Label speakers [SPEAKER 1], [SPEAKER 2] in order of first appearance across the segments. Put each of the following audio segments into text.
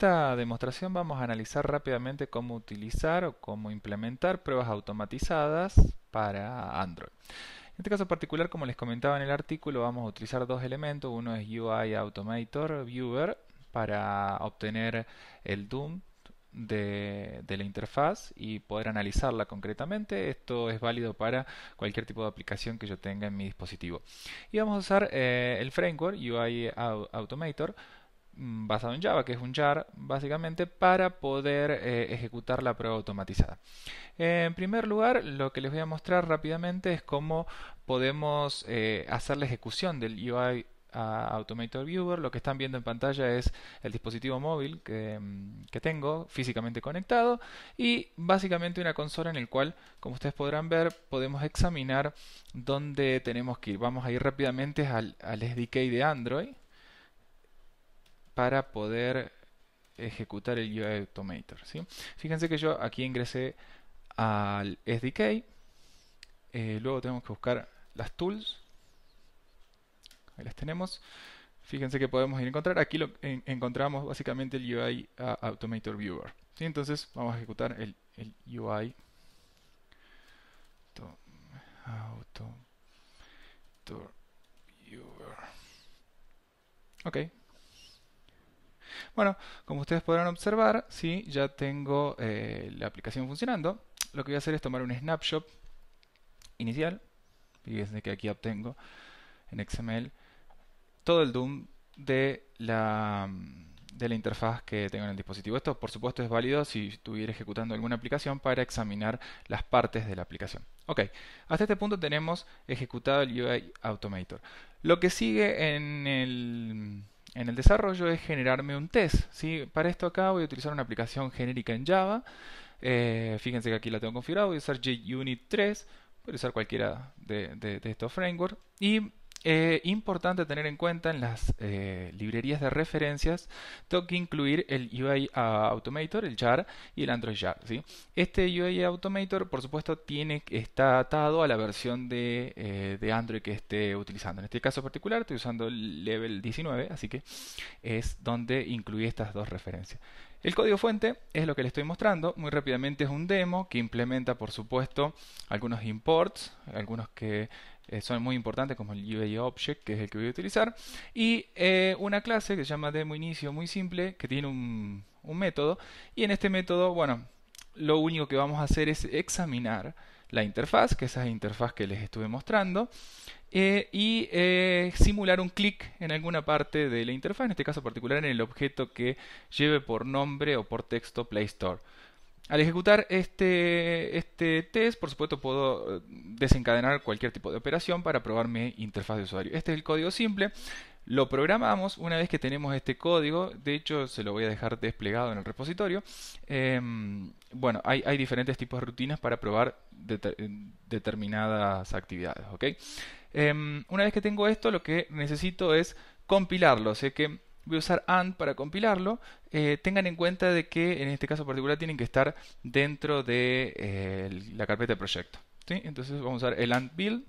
[SPEAKER 1] esta demostración vamos a analizar rápidamente cómo utilizar o cómo implementar pruebas automatizadas para Android. En este caso particular, como les comentaba en el artículo, vamos a utilizar dos elementos. Uno es UI Automator Viewer para obtener el DOOM de, la interfaz y poder analizarla concretamente. Esto es válido para cualquier tipo de aplicación que yo tenga en mi dispositivo. Y vamos a usar eh, el framework UI Automator Mm, basado en Java, que es un jar básicamente para poder eh, ejecutar la prueba automatizada. en primer lugar, lo que les voy a mostrar rápidamente es cómo podemos eh, hacer la ejecución del UI Automator Viewer. Lo que están viendo en pantalla es el dispositivo móvil mm, que, tengo físicamente conectado y básicamente una consola en el cual, como ustedes podrán ver, podemos examinar dónde tenemos que ir. Vamos a ir rápidamente al SDK de Android para poder ejecutar el UI Automator. Fíjense que yo aquí ingresé al SDK, eh, luego tenemos que buscar las tools, ahí las tenemos. Fíjense que podemos ir a encontrar, aquí lo, encontramos básicamente el UI Automator ah, Viewer. Entonces vamos a ejecutar el, el UI Automator Viewer. Ok, bueno, como ustedes podrán observar, ¿sí? ya tengo eh, la aplicación funcionando. Lo que voy a hacer es tomar un snapshot inicial. Fíjense que aquí obtengo en XML todo el DOOM de la, de la interfaz que tengo en el dispositivo. Esto, por supuesto, es válido si estuviera ejecutando alguna aplicación para examinar las partes de la aplicación. Ok, hasta este punto tenemos ejecutado el UI Automator. Lo que sigue en el en el desarrollo es generarme un test. ¿sí? Para esto acá voy a utilizar una aplicación genérica en Java. Eh, fíjense que aquí la tengo configurada, voy a usar JUnit 3, voy usar cualquiera de, de estos frameworks. Y es eh, importante tener en cuenta en las eh, librerías de referencias, tengo que incluir el UI Automator, el JAR y el Android JAR. Este UI Automator, por supuesto, tiene, está atado a la versión de, eh, de, Android que esté utilizando. En este caso particular estoy usando el level 19, así que es donde incluí estas dos referencias. El código fuente es lo que le estoy mostrando. Muy rápidamente es un demo que implementa, por supuesto, algunos imports, algunos que eh, son muy importantes como el Object, que es el que voy a utilizar, y eh, una clase que se llama demo inicio muy simple, que tiene un método, y en este método, bueno, lo único que vamos a hacer es examinar la interfaz, que esa es la interfaz que les estuve mostrando, eh, y eh, simular un clic en alguna parte de la interfaz, en este caso particular en el objeto que lleve por nombre o por texto Play Store. Al ejecutar este, este test, por supuesto, puedo eh, desencadenar cualquier tipo de operación para probar mi interfaz de usuario. Este es el código simple. Lo programamos una vez que tenemos este código, de hecho se lo voy a dejar desplegado en el repositorio. Em, bueno, hay, diferentes tipos de rutinas para probar determinadas actividades. Em, una vez que tengo esto, lo que necesito es compilarlo. Sé que voy a usar AND para compilarlo. Eh, tengan en cuenta de que en este caso particular tienen que estar dentro de eh, la carpeta de proyecto. ¿sí? Entonces vamos a usar el AND build.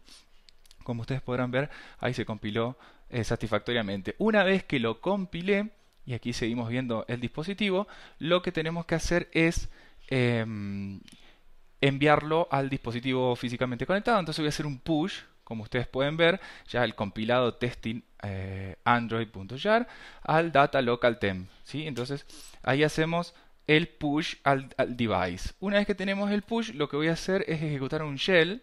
[SPEAKER 1] Como ustedes podrán ver, ahí se compiló eh, satisfactoriamente. Una vez que lo compilé, y aquí seguimos viendo el dispositivo, lo que tenemos que hacer es em, enviarlo al dispositivo físicamente conectado. Entonces voy a hacer un push, como ustedes pueden ver, ya el compilado testing eh, android.jar al data local temp. ¿sí? Entonces ahí hacemos el push al, device. Una vez que tenemos el push, lo que voy a hacer es ejecutar un shell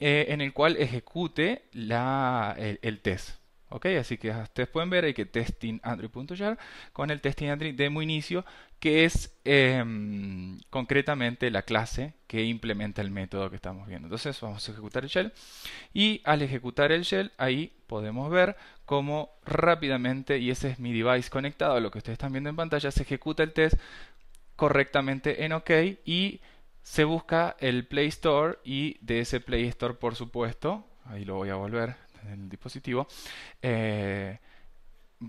[SPEAKER 1] eh, en el cual ejecute el test. Ok, así que ustedes pueden ver hay que testing android.jar con el testing de muy inicio, que es em, concretamente la clase que implementa el método que estamos viendo. Entonces vamos a ejecutar el shell y al ejecutar el shell ahí podemos ver cómo rápidamente, y ese es mi device conectado a lo que ustedes están viendo en pantalla, se ejecuta el test correctamente en OK y se busca el Play Store y de ese Play Store por supuesto, ahí lo voy a volver el dispositivo, eh,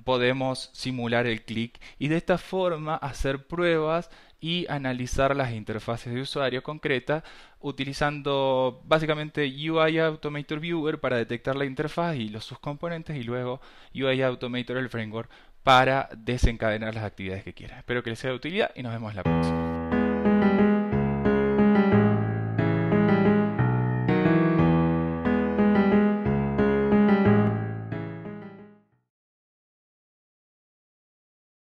[SPEAKER 1] podemos simular el clic y de esta forma hacer pruebas y analizar las interfaces de usuario concretas utilizando básicamente UI Automator Viewer para detectar la interfaz y los, subcomponentes y luego UI Automator el framework para desencadenar las actividades que quiera. Espero que les sea de utilidad y nos vemos la próxima.